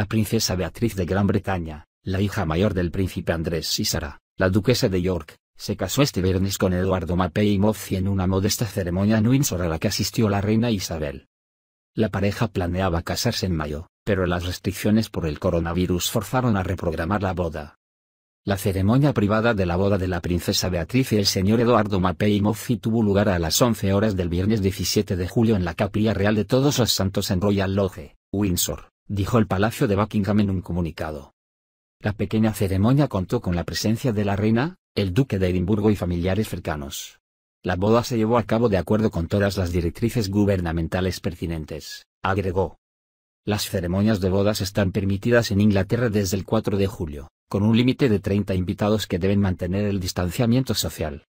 la princesa Beatriz de Gran Bretaña, la hija mayor del príncipe Andrés y la duquesa de York, se casó este viernes con Eduardo y Moffi en una modesta ceremonia en Windsor a la que asistió la reina Isabel. La pareja planeaba casarse en mayo, pero las restricciones por el coronavirus forzaron a reprogramar la boda. La ceremonia privada de la boda de la princesa Beatriz y el señor Eduardo y Moffi tuvo lugar a las 11 horas del viernes 17 de julio en la Capilla Real de Todos los Santos en Royal Lodge, Windsor dijo el Palacio de Buckingham en un comunicado. La pequeña ceremonia contó con la presencia de la reina, el duque de Edimburgo y familiares cercanos. La boda se llevó a cabo de acuerdo con todas las directrices gubernamentales pertinentes, agregó. Las ceremonias de bodas están permitidas en Inglaterra desde el 4 de julio, con un límite de 30 invitados que deben mantener el distanciamiento social.